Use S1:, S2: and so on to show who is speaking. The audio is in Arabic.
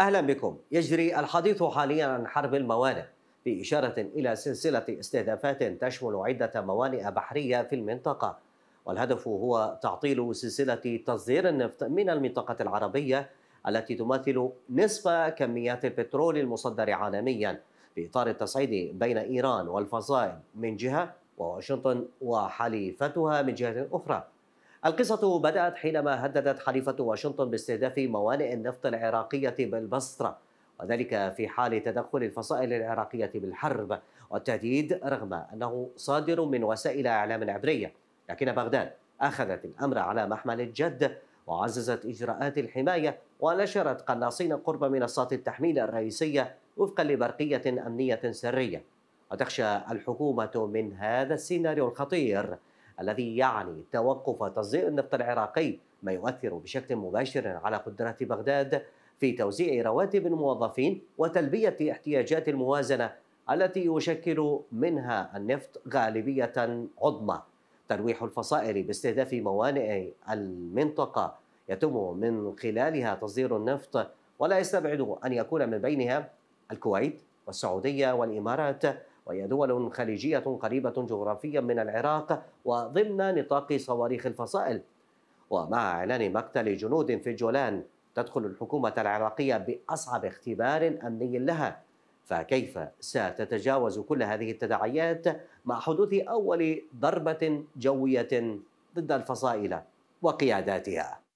S1: أهلا بكم يجري الحديث حاليا عن حرب الموانئ بإشارة إلى سلسلة استهدافات تشمل عدة موانئ بحرية في المنطقة والهدف هو تعطيل سلسلة تصدير النفط من المنطقة العربية التي تمثل نصف كميات البترول المصدر عالميا في إطار التصعيد بين إيران والفصائل من جهة وواشنطن وحليفتها من جهة أخرى القصة بدأت حينما هددت حليفة واشنطن باستهداف موانئ النفط العراقية بالبصرة وذلك في حال تدخل الفصائل العراقية بالحرب والتهديد رغم أنه صادر من وسائل إعلام عبرية لكن بغداد أخذت الأمر على محمل الجد وعززت إجراءات الحماية ونشرت قناصين قرب منصات التحميل الرئيسية وفقا لبرقية أمنية سرية وتخشى الحكومة من هذا السيناريو الخطير الذي يعني توقف تصدير النفط العراقي ما يؤثر بشكل مباشر على قدرة بغداد في توزيع رواتب الموظفين وتلبية احتياجات الموازنة التي يشكل منها النفط غالبية عظمى ترويح الفصائل باستهداف موانئ المنطقة يتم من خلالها تصدير النفط ولا يستبعد أن يكون من بينها الكويت والسعودية والإمارات وهي دول خليجية قريبة جغرافيا من العراق وضمن نطاق صواريخ الفصائل ومع إعلان مقتل جنود في الجولان تدخل الحكومة العراقية بأصعب اختبار أمني لها فكيف ستتجاوز كل هذه التداعيات مع حدوث أول ضربة جوية ضد الفصائل وقياداتها